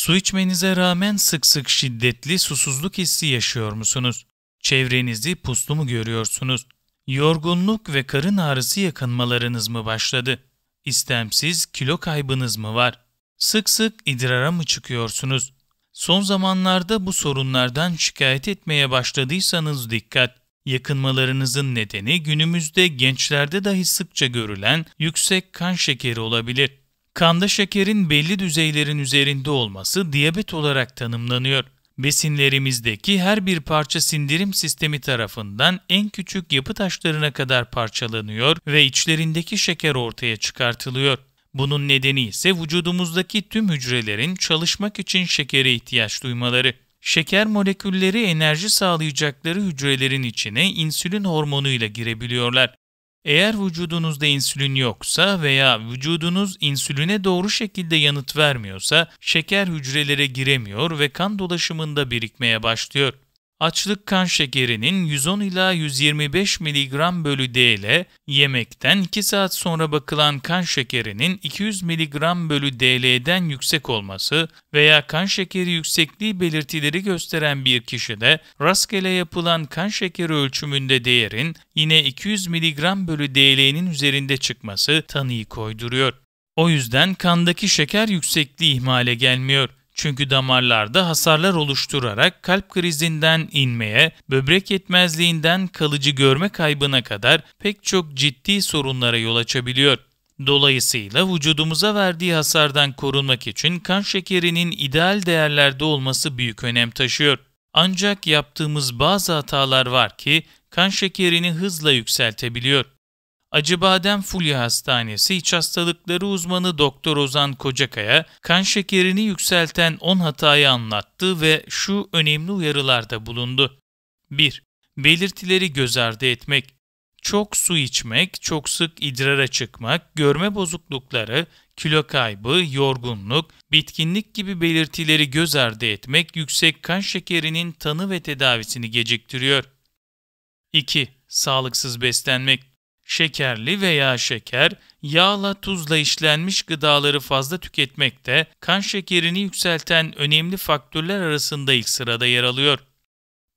Su içmenize rağmen sık sık şiddetli susuzluk hissi yaşıyor musunuz? Çevrenizi puslu mu görüyorsunuz? Yorgunluk ve karın ağrısı yakınmalarınız mı başladı? İstemsiz kilo kaybınız mı var? Sık sık idrara mı çıkıyorsunuz? Son zamanlarda bu sorunlardan şikayet etmeye başladıysanız dikkat. Yakınmalarınızın nedeni günümüzde gençlerde dahi sıkça görülen yüksek kan şekeri olabilir. Kanda şekerin belli düzeylerin üzerinde olması diyabet olarak tanımlanıyor. Besinlerimizdeki her bir parça sindirim sistemi tarafından en küçük yapı taşlarına kadar parçalanıyor ve içlerindeki şeker ortaya çıkartılıyor. Bunun nedeni ise vücudumuzdaki tüm hücrelerin çalışmak için şekere ihtiyaç duymaları. Şeker molekülleri enerji sağlayacakları hücrelerin içine insülin hormonuyla girebiliyorlar. Eğer vücudunuzda insülin yoksa veya vücudunuz insüline doğru şekilde yanıt vermiyorsa şeker hücrelere giremiyor ve kan dolaşımında birikmeye başlıyor açlık kan şekerinin 110 ila 125 mg bölü D ile yemekten 2 saat sonra bakılan kan şekerinin 200 mg bölü DL'den yüksek olması veya kan şekeri yüksekliği belirtileri gösteren bir kişide rastgele yapılan kan şekeri ölçümünde değerin yine 200 mg bölü DL'nin üzerinde çıkması tanıyı koyduruyor. O yüzden kandaki şeker yüksekliği ihmale gelmiyor. Çünkü damarlarda hasarlar oluşturarak kalp krizinden inmeye, böbrek yetmezliğinden kalıcı görme kaybına kadar pek çok ciddi sorunlara yol açabiliyor. Dolayısıyla vücudumuza verdiği hasardan korunmak için kan şekerinin ideal değerlerde olması büyük önem taşıyor. Ancak yaptığımız bazı hatalar var ki kan şekerini hızla yükseltebiliyor. Acıbadem Fulya Hastanesi İç Hastalıkları Uzmanı Doktor Ozan Kocakaya, kan şekerini yükselten 10 hatayı anlattı ve şu önemli uyarılarda bulundu. 1. Belirtileri göz ardı etmek. Çok su içmek, çok sık idrara çıkmak, görme bozuklukları, kilo kaybı, yorgunluk, bitkinlik gibi belirtileri göz ardı etmek yüksek kan şekerinin tanı ve tedavisini geciktiriyor. 2. Sağlıksız beslenmek şekerli veya şeker, yağla tuzla işlenmiş gıdaları fazla tüketmek de kan şekerini yükselten önemli faktörler arasında ilk sırada yer alıyor.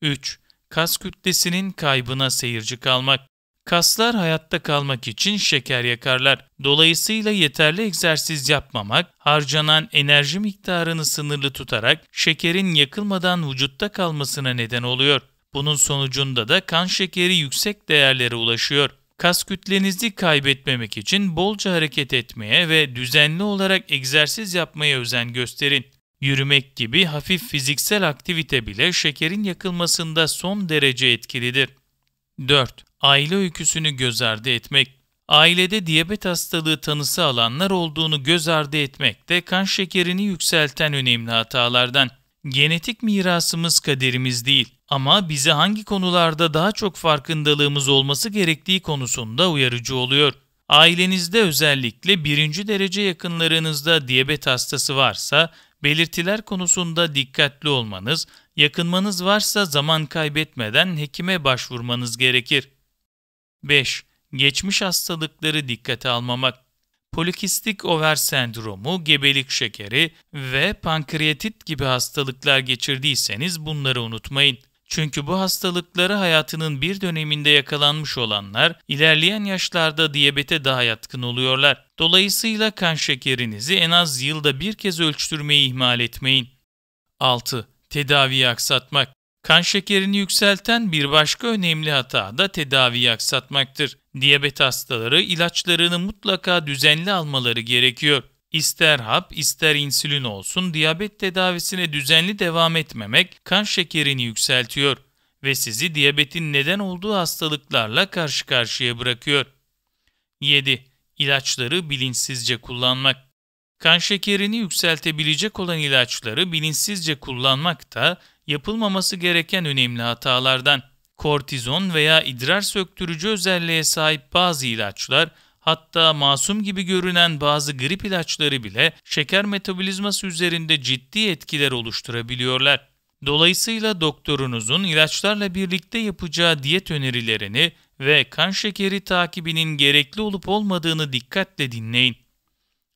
3. Kas kütlesinin kaybına seyirci kalmak. Kaslar hayatta kalmak için şeker yakarlar. Dolayısıyla yeterli egzersiz yapmamak, harcanan enerji miktarını sınırlı tutarak şekerin yakılmadan vücutta kalmasına neden oluyor. Bunun sonucunda da kan şekeri yüksek değerlere ulaşıyor kas kütlenizi kaybetmemek için bolca hareket etmeye ve düzenli olarak egzersiz yapmaya özen gösterin. Yürümek gibi hafif fiziksel aktivite bile şekerin yakılmasında son derece etkilidir. 4. Aile öyküsünü göz ardı etmek Ailede diyabet hastalığı tanısı alanlar olduğunu göz ardı etmek de kan şekerini yükselten önemli hatalardan. Genetik mirasımız kaderimiz değil ama bize hangi konularda daha çok farkındalığımız olması gerektiği konusunda uyarıcı oluyor. Ailenizde özellikle birinci derece yakınlarınızda diyabet hastası varsa belirtiler konusunda dikkatli olmanız, yakınmanız varsa zaman kaybetmeden hekime başvurmanız gerekir. 5. Geçmiş hastalıkları dikkate almamak polikistik over sendromu, gebelik şekeri ve pankreatit gibi hastalıklar geçirdiyseniz bunları unutmayın. Çünkü bu hastalıkları hayatının bir döneminde yakalanmış olanlar ilerleyen yaşlarda diyabete daha yatkın oluyorlar. Dolayısıyla kan şekerinizi en az yılda bir kez ölçtürmeyi ihmal etmeyin. 6. Tedaviyi aksatmak Kan şekerini yükselten bir başka önemli hata da tedaviyi aksatmaktır. Diyabet hastaları ilaçlarını mutlaka düzenli almaları gerekiyor. İster hap, ister insülin olsun diyabet tedavisine düzenli devam etmemek kan şekerini yükseltiyor ve sizi diyabetin neden olduğu hastalıklarla karşı karşıya bırakıyor. 7. İlaçları bilinçsizce kullanmak Kan şekerini yükseltebilecek olan ilaçları bilinçsizce kullanmak da yapılmaması gereken önemli hatalardan. Kortizon veya idrar söktürücü özelliğe sahip bazı ilaçlar hatta masum gibi görünen bazı grip ilaçları bile şeker metabolizması üzerinde ciddi etkiler oluşturabiliyorlar. Dolayısıyla doktorunuzun ilaçlarla birlikte yapacağı diyet önerilerini ve kan şekeri takibinin gerekli olup olmadığını dikkatle dinleyin.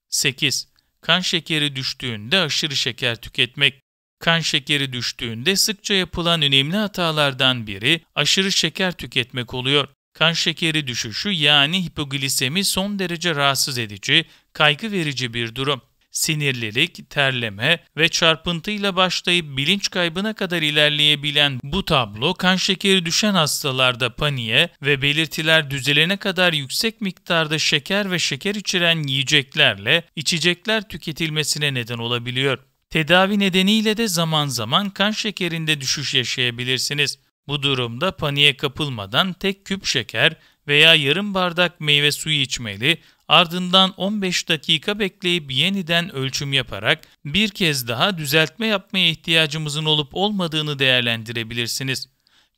8. Kan şekeri düştüğünde aşırı şeker tüketmek. Kan şekeri düştüğünde sıkça yapılan önemli hatalardan biri aşırı şeker tüketmek oluyor kan şekeri düşüşü yani hipoglisemi son derece rahatsız edici, kaygı verici bir durum. Sinirlilik, terleme ve çarpıntıyla başlayıp bilinç kaybına kadar ilerleyebilen bu tablo kan şekeri düşen hastalarda paniğe ve belirtiler düzelene kadar yüksek miktarda şeker ve şeker içeren yiyeceklerle içecekler tüketilmesine neden olabiliyor. Tedavi nedeniyle de zaman zaman kan şekerinde düşüş yaşayabilirsiniz. Bu durumda paniğe kapılmadan tek küp şeker veya yarım bardak meyve suyu içmeli, ardından 15 dakika bekleyip yeniden ölçüm yaparak bir kez daha düzeltme yapmaya ihtiyacımızın olup olmadığını değerlendirebilirsiniz.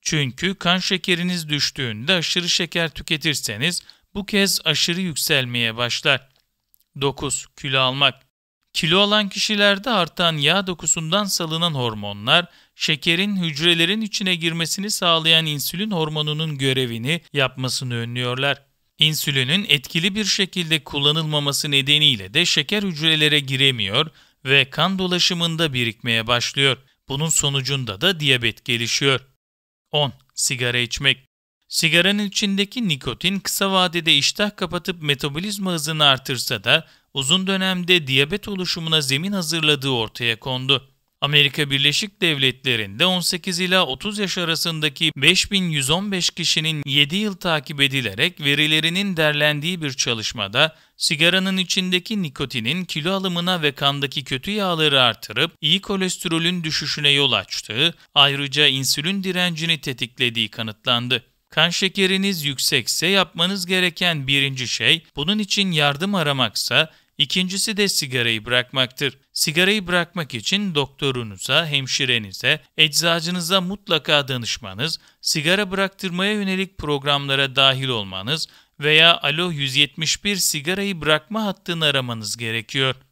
Çünkü kan şekeriniz düştüğünde aşırı şeker tüketirseniz bu kez aşırı yükselmeye başlar. 9. Kilo almak Kilo alan kişilerde artan yağ dokusundan salınan hormonlar şekerin hücrelerin içine girmesini sağlayan insülin hormonunun görevini yapmasını önlüyorlar. İnsülinin etkili bir şekilde kullanılmaması nedeniyle de şeker hücrelere giremiyor ve kan dolaşımında birikmeye başlıyor. Bunun sonucunda da diyabet gelişiyor. 10. Sigara içmek Sigaranın içindeki nikotin kısa vadede iştah kapatıp metabolizma hızını artırsa da uzun dönemde diyabet oluşumuna zemin hazırladığı ortaya kondu. Amerika Birleşik Devletleri'nde 18 ila 30 yaş arasındaki 5115 kişinin 7 yıl takip edilerek verilerinin derlendiği bir çalışmada sigaranın içindeki nikotinin kilo alımına ve kandaki kötü yağları artırıp iyi kolesterolün düşüşüne yol açtığı, ayrıca insülin direncini tetiklediği kanıtlandı. Kan şekeriniz yüksekse yapmanız gereken birinci şey, bunun için yardım aramaksa İkincisi de sigarayı bırakmaktır. Sigarayı bırakmak için doktorunuza, hemşirenize, eczacınıza mutlaka danışmanız, sigara bıraktırmaya yönelik programlara dahil olmanız veya Alo 171 sigarayı bırakma hattını aramanız gerekiyor.